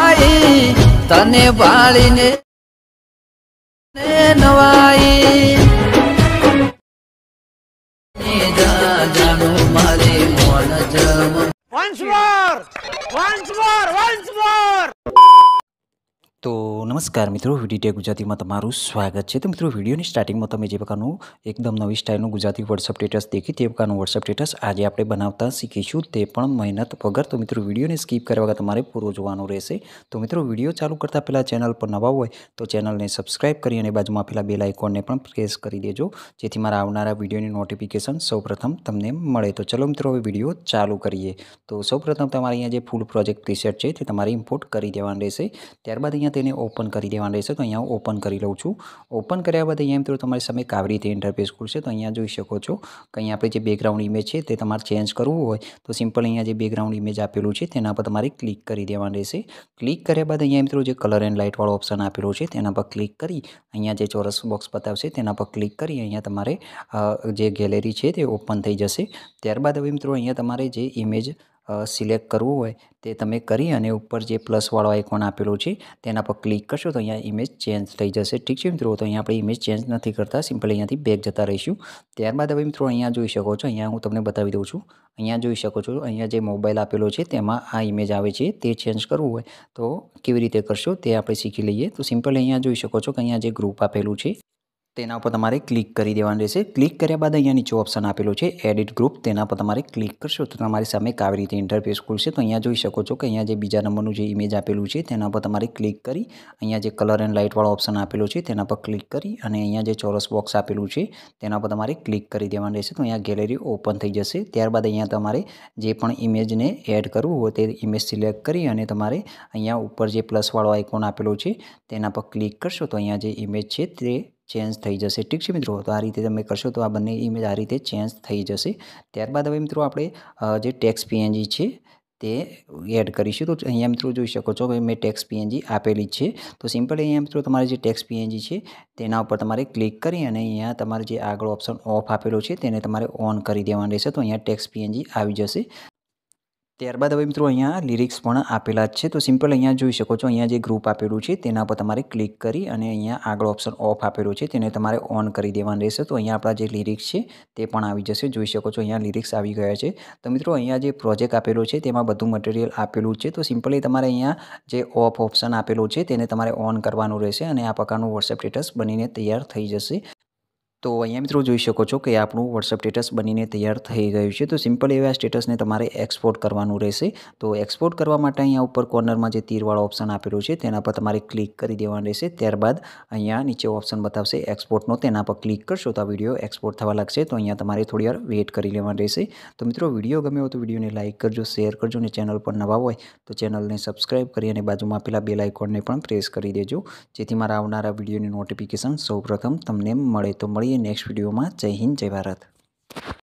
નવાઈ તને બાળીને નવાઈ જાણું મારે મોન જમ વન્સ મોર મોર તો નમસ્કાર મિત્રો વિડીટેક ગુજરાતીમાં તમારું સ્વાગત છે તો મિત્રો વિડીયોની સ્ટાર્ટિંગમાં તમે જે પ્રકારનું એકદમ નવી સ્ટાઇલનું ગુજરાતી વોટ્સઅપ સ્ટેટસ દેખી તે પ્રકારનું વોટ્સઅપ સ્ટેટસ આજે આપણે બનાવતા શીખીશું તે પણ મહેનત વગર તો મિત્રો વિડીયોને સ્કીપ કર્યા વગર તમારે પૂરો જોવાનું રહેશે તો મિત્રો વિડીયો ચાલુ કરતાં પહેલાં ચેનલ પર નવા હોય તો ચેનલને સબસ્ક્રાઇબ કરી અને બાજુમાં પેલા બેલ આઇકોનને પણ પ્રેસ કરી દેજો જેથી મારા આવનારા વિડીયોની નોટિફિકેશન સૌપ્રથમ તમને મળે તો ચલો મિત્રો હવે વિડીયો ચાલુ કરીએ તો સૌપ્રથમ તમારે અહીંયા જે ફૂલ પ્રોજેક્ટ પ્રીસેટ છે તે તમારે ઇમ્પોર્ટ કરી દેવાનું રહેશે ત્યારબાદ અહીંયા અહીંયા તેને ઓપન કરી દેવાનું રહેશે તો અહીંયા હું ઓપન કરી લઉં છું ઓપન કર્યા બાદ અહીંયા મિત્રો તમારી સામે કાવી રીતે ઇન્ટરફેસ ખુલશે તો અહીંયા જોઈ શકો છો કે અહીંયા આપણે જે બેકગ્રાઉન્ડ ઇમેજ છે તે તમારે ચેન્જ કરવું હોય તો સિમ્પલ અહીંયા જે બેકગ્રાઉન્ડ ઇમેજ આપેલું છે તેના પર તમારે ક્લિક કરી દેવાનું રહેશે ક્લિક કર્યા બાદ અહીંયા મિત્રો જે કલર એન્ડ લાઇટવાળો ઓપ્શન આપેલો છે તેના પર ક્લિક કરી અહીંયા જે ચોરસ બોક્સ બતાવશે તેના પર ક્લિક કરી અહીંયા તમારે જે ગેલેરી છે તે ઓપન થઈ જશે ત્યારબાદ હવે મિત્રો અહીંયા તમારે જે ઇમેજ સિલેક્ટ કરવું હોય તે તમે કરી અને ઉપર જે પ્લસવાળો આઇકોન આપેલો છે તેના પર ક્લિક કરશો તો અહીંયા ઇમેજ ચેન્જ થઈ જશે ઠીક છે મિત્રો તો અહીંયા આપણે ઇમેજ ચેન્જ નથી કરતા સિમ્પલ અહીંયાથી બેક જતા રહીશું ત્યારબાદ હવે મિત્રો અહીંયા જોઈ શકો છો અહીંયા હું તમને બતાવી દઉં છું અહીંયા જોઈ શકો છો અહીંયા જે મોબાઈલ આપેલો છે તેમાં આ ઇમેજ આવે છે તે ચેન્જ કરવું હોય તો કેવી રીતે કરશો તે આપણે શીખી લઈએ તો સિમ્પલ અહીંયા જોઈ શકો છો કે અહીંયા જે ગ્રુપ આપેલું છે તેના ઉપર તમારે ક્લિક કરી દેવાનું રહેશે ક્લિક કર્યા બાદ અહીંયા નીચે ઓપ્શન આપેલો છે એડિટ ગ્રુપ તેના પર તમારે ક્લિક કરશો તો તમારી સામે એક આવી રીતે ઇન્ટરફેસ ખુલશે તો અહીંયા જોઈ શકો છો કે અહીંયા જે બીજા નંબરનું જે ઇમેજ આપેલું છે તેના પર તમારે ક્લિક કરી અહીંયા જે કલર એન્ડ લાઇટવાળો ઓપ્શન આપેલો છે તેના પર ક્લિક કરી અને અહીંયા જે ચોરસ બોક્સ આપેલું છે તેના પર તમારે ક્લિક કરી દેવાનું રહેશે તો અહીંયા ગેલેરી ઓપન થઈ જશે ત્યારબાદ અહીંયા તમારે જે પણ ઇમેજને એડ કરવું હોય તે ઇમેજ સિલેક્ટ કરી અને તમારે અહીંયા ઉપર જે પ્લસવાળો આઇકોન આપેલો છે તેના પર ક્લિક કરશો તો અહીંયા જે ઇમેજ છે તે ચેન્જ થઈ જશે ઠીક છે મિત્રો તો આ રીતે તમે કરશો તો આ બંને ઇમેજ આ રીતે ચેન્જ થઈ જશે ત્યારબાદ હવે મિત્રો આપણે જે ટેક્સ પીએનજી છે તે એડ કરીશું તો અહીંયા મિત્રો જોઈ શકો છો કે મેં ટેક્સ પીએનજી આપેલી છે તો સિમ્પલ અહીંયા મિત્રો તમારે જે ટેક્સ પીએનજી છે તેના ઉપર તમારે ક્લિક કરી અને અહીંયા તમારે જે આગળ ઓપ્શન ઓફ આપેલો છે તેને તમારે ઓન કરી દેવાનું રહેશે તો અહીંયા ટેક્સ પીએનજી આવી જશે ત્યારબાદ હવે મિત્રો અહીંયા લિરિક્સ પણ આપેલા જ છે તો સિમ્પલ અહીંયા જોઈ શકો છો અહીંયા જે ગ્રુપ આપેલું છે તેના પર તમારે ક્લિક કરી અને અહીંયા આગળ ઓપ્શન ઓફ આપેલું છે તેને તમારે ઓન કરી દેવાનું રહેશે તો અહીંયા આપણા જે લિરિક્સ છે તે પણ આવી જશે જોઈ શકો છો અહીંયા લિરિક્સ આવી ગયા છે તો મિત્રો અહીંયા જે પ્રોજેક્ટ આપેલો છે તેમાં બધું મટીરિયલ આપેલું છે તો સિમ્પલી તમારે અહીંયા જે ઓફ ઓપ્શન આપેલું છે તેને તમારે ઓન કરવાનું રહેશે અને આ પ્રકારનું વોટ્સએપ સ્ટેટસ બનીને તૈયાર થઈ જશે તો અહીંયા મિત્રો જોઈ શકો છો કે આપણું વોટ્સઅપ સ્ટેટસ બનીને તૈયાર થઈ ગયું છે તો સિમ્પલ એવા સ્ટેટસને તમારે એક્સપોર્ટ કરવાનું રહેશે તો એક્સપોર્ટ કરવા માટે અહીંયા ઉપર કોર્નરમાં જે તીરવાળો ઓપ્શન આપેલો છે તેના પર તમારે ક્લિક કરી દેવાનું રહેશે ત્યારબાદ અહીંયા નીચે ઓપ્શન બતાવશે એક્સપોર્ટનો તેના પર ક્લિક કરશો તો આ વિડીયો એક્સપોર્ટ થવા લાગશે તો અહીંયા તમારે થોડી વાર વેઇટ કરી લેવાનું રહેશે તો મિત્રો વિડીયો ગમ્યો તો વિડીયોને લાઇક કરજો શેર કરજો અને ચેનલ પર નવા હોય તો ચેનલને સબસ્ક્રાઇબ કરી અને બાજુમાં આપેલા બે આઇકોનને પણ પ્રેસ કરી દેજો જેથી મારા આવનારા વિડીયોની નોટિફિકેશન સૌપ્રથમ તમને મળે તો મળી મળીએ નેક્સ્ટ વિડીયોમાં જય હિન્દ જય ભારત